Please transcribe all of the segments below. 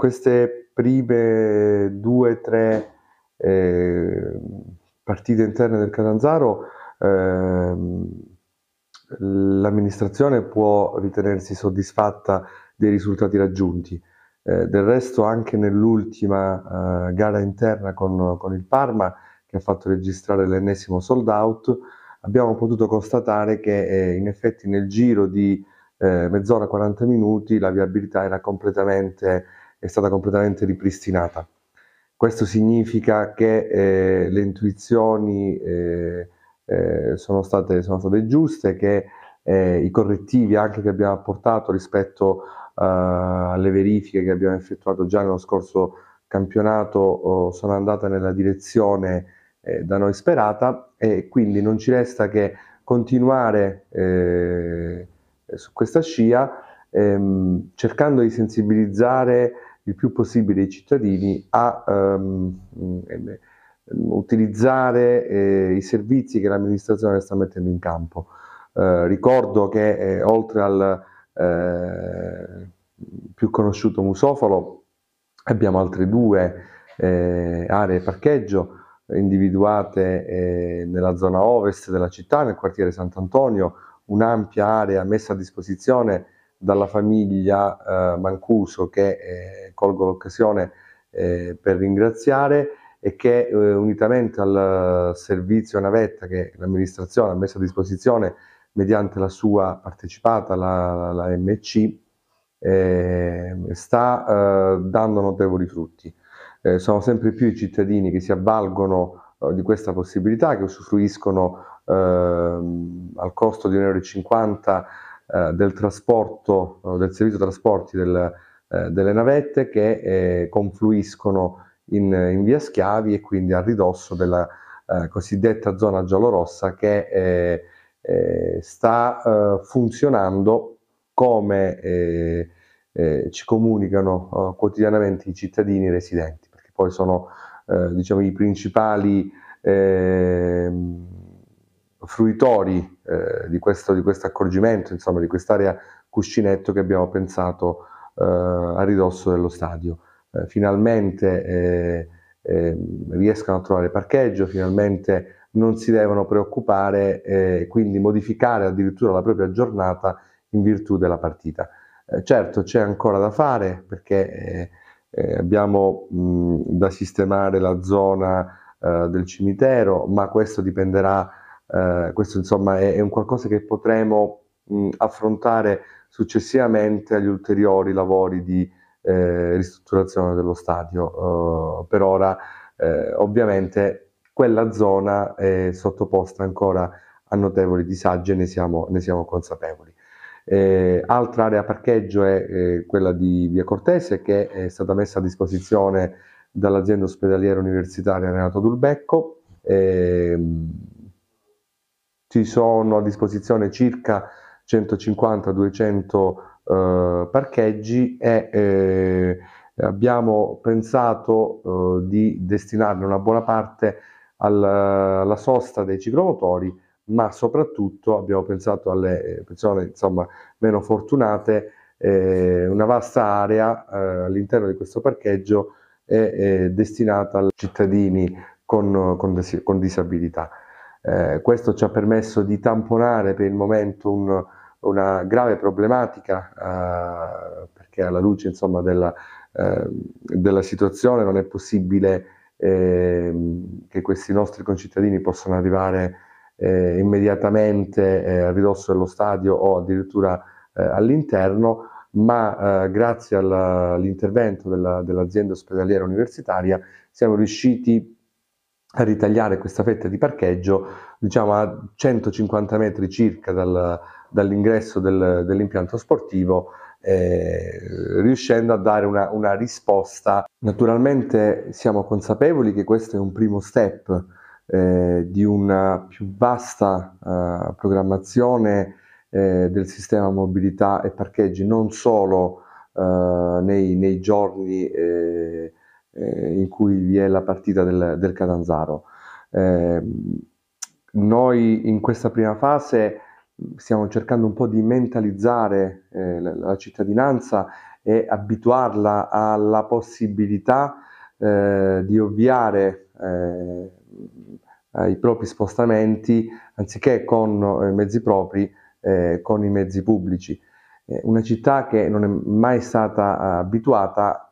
queste prime due o tre eh, partite interne del Catanzaro eh, l'amministrazione può ritenersi soddisfatta dei risultati raggiunti. Eh, del resto anche nell'ultima eh, gara interna con, con, il Parma che ha fatto registrare l'ennesimo sold out abbiamo potuto constatare che eh, in effetti nel giro di eh, mezz'ora 40 minuti la viabilità era completamente è stata completamente ripristinata. Questo significa che eh, le intuizioni eh, eh, sono, state, sono, state, giuste, che eh, i correttivi anche che abbiamo apportato rispetto eh, alle verifiche che abbiamo effettuato già nello scorso campionato oh, sono andate nella direzione eh, da noi sperata e quindi non ci resta che continuare su questa scia ehm, cercando di sensibilizzare il più possibile i cittadini a ehm, mm, eh, utilizzare eh, i servizi che l'amministrazione sta mettendo in campo. Eh, ricordo che eh, oltre al eh, più conosciuto Musofalo abbiamo altre due eh, aree parcheggio individuate nella zona ovest della città, nel quartiere Sant'Antonio, un'ampia area messa a disposizione dalla famiglia eh, Mancuso che eh, colgo l'occasione eh, per ringraziare e che eh, unitamente al servizio navetta che l'amministrazione ha messo a disposizione mediante la sua partecipata, la, la MC, eh, sta eh, dando notevoli frutti. sono sempre più i cittadini che si avvalgono di questa possibilità, che usufruiscono ehm, al costo di 1,50 euro eh, del trasporto, eh, del servizio trasporti del, eh, delle navette che confluiscono in, in, via Schiavi e quindi a ridosso della cosiddetta zona giallorossa che sta funzionando come ci comunicano quotidianamente i cittadini i residenti, perché poi sono diciamo, i principali eh, fruitori eh, di, questo, di, questo, accorgimento, insomma, di quest'area cuscinetto che abbiamo pensato eh, a ridosso dello stadio. Eh, finalmente eh, ehm, riescano a trovare parcheggio, finalmente non si devono preoccupare e eh, quindi modificare addirittura la propria giornata in virtù della partita. Eh, certo c'è ancora da fare perché abbiamo mh, da sistemare la zona del cimitero, ma questo dipenderà eh, questo insomma è, è, un qualcosa che potremo mh, affrontare successivamente agli ulteriori lavori di eh, ristrutturazione dello stadio. Eh, per ora eh, ovviamente quella zona è sottoposta ancora a notevoli disagi e ne siamo, ne siamo consapevoli. Eh, altra area parcheggio è eh, quella di Via Cortese che è stata messa a disposizione dall'azienda ospedaliera universitaria Renato Dulbecco. Eh, ci sono a disposizione circa 150-200 eh, parcheggi e eh, abbiamo pensato eh, di destinarne una buona parte alla, alla sosta dei ciclomotori, ma soprattutto abbiamo pensato alle eh, persone insomma, meno fortunate, eh, una vasta area eh, all'interno di questo parcheggio è, è destinata a cittadini con, con, con disabilità. Eh, questo ci ha permesso di tamponare per il momento un, una grave problematica, eh, perché alla luce insomma, della, eh, della, situazione non è possibile ehm, che questi nostri concittadini possano arrivare eh, immediatamente eh, a ridosso dello stadio o addirittura eh, all'interno, ma grazie all'intervento della, dell'azienda ospedaliera universitaria siamo riusciti a ritagliare questa fetta di parcheggio diciamo a 150 metri circa dal, dall'ingresso del, dell'impianto sportivo eh, riuscendo a dare una, una, risposta. Naturalmente siamo consapevoli che questo è un primo step eh, di una più vasta eh, programmazione eh, del sistema mobilità e parcheggi non solo eh, nei, nei, giorni eh, eh, in cui vi è la partita del, del Catanzaro. Eh, noi in questa prima fase stiamo cercando un po' di mentalizzare eh, la, la, cittadinanza e abituarla alla possibilità eh, di ovviare eh, ai propri spostamenti anziché con i mezzi propri, eh, con i mezzi pubblici. Eh, una città che non è mai stata abituata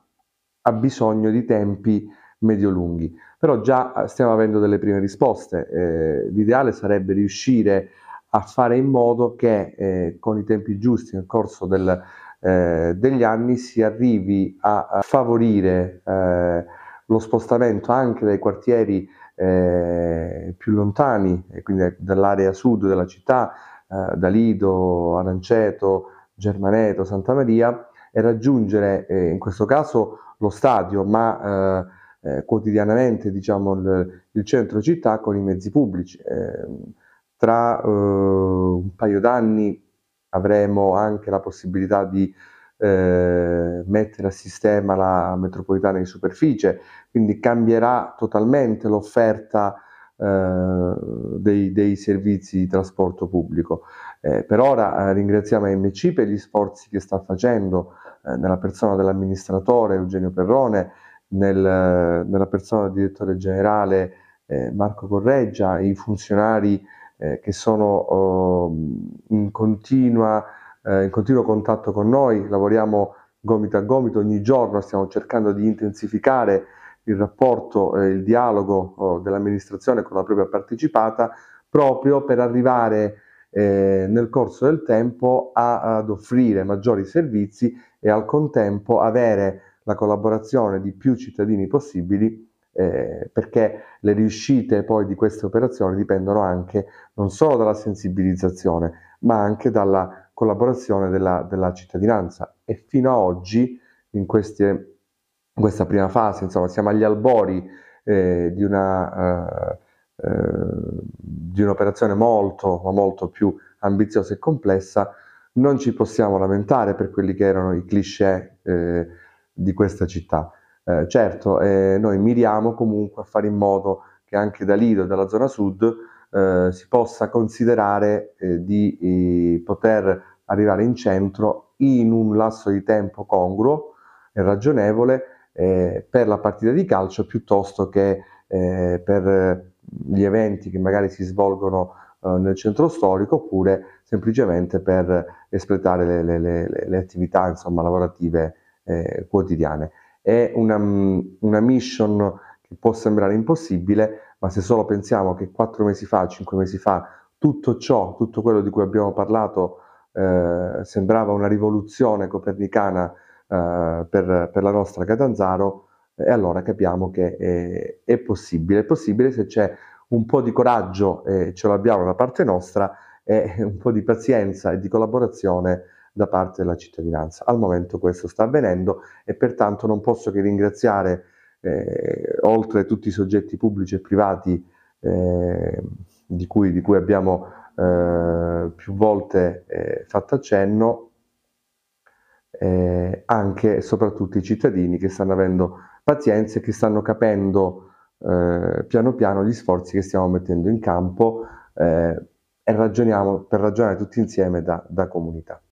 ha bisogno di tempi medio-lunghi. Però già eh, stiamo avendo delle prime risposte. Eh, l'ideale sarebbe riuscire a fare in modo che eh, con i tempi giusti nel corso del, eh, degli anni si arrivi a, a favorire eh, lo spostamento anche dai quartieri eh, più lontani, quindi dall'area sud della città, da Lido, Aranceto, Germaneto, Santa Maria, e raggiungere eh, in questo caso lo stadio, ma eh, eh, quotidianamente diciamo, il, il, centro città con i mezzi pubblici. Ehm, tra eh, un paio d'anni avremo anche la possibilità di eh, mettere a sistema la metropolitana di superficie, quindi cambierà totalmente l'offerta eh, dei, dei, servizi di trasporto pubblico. Eh, per ora eh, ringraziamo AMC per gli sforzi che sta facendo eh, nella persona dell'amministratore Eugenio Perrone, nel, nella persona del direttore generale eh, Marco Correggia, i funzionari eh, che sono oh, in, continua, in continuo contatto con noi, lavoriamo gomito a gomito ogni giorno, stiamo cercando di intensificare il rapporto e il dialogo oh, dell'amministrazione con la propria partecipata proprio per arrivare eh, nel corso del tempo a, ad offrire maggiori servizi e al contempo avere la collaborazione di più cittadini possibili eh, perché le riuscite poi di queste operazioni dipendono anche non solo dalla sensibilizzazione ma anche dalla collaborazione della, della cittadinanza e fino ad oggi in queste in questa prima fase, insomma siamo agli albori eh, di, una, eh, eh, di un'operazione molto, ma molto più ambiziosa e complessa, non ci possiamo lamentare per quelli che erano i cliché eh, di questa città. Eh, certo, eh, noi miriamo comunque a fare in modo che anche da Lido e dalla zona sud eh, si possa considerare eh, di poter arrivare in centro in un lasso di tempo congruo e ragionevole eh, per la partita di calcio piuttosto che eh, per eh, gli eventi che magari si svolgono eh, nel centro storico oppure semplicemente per espletare le, le, le, le attività insomma, lavorative eh, quotidiane. È una, mm, una mission che può sembrare impossibile, ma se solo pensiamo che quattro mesi fa, cinque mesi fa, tutto ciò, tutto quello di cui abbiamo parlato, eh, sembrava una rivoluzione copernicana eh, per, per, la nostra Catanzaro e allora capiamo che è, è, possibile, è possibile se c'è un po' di coraggio e ce l'abbiamo da parte nostra e un po' di pazienza e di collaborazione da parte della cittadinanza. Al momento questo sta avvenendo e pertanto non posso che ringraziare eh, oltre a tutti i soggetti pubblici e privati eh, di, cui, di, cui, abbiamo eh, più volte eh, fatto accenno, eh, anche e soprattutto i cittadini che stanno avendo pazienza e che stanno capendo eh, piano piano gli sforzi che stiamo mettendo in campo eh, e ragioniamo per ragionare tutti insieme da, da comunità.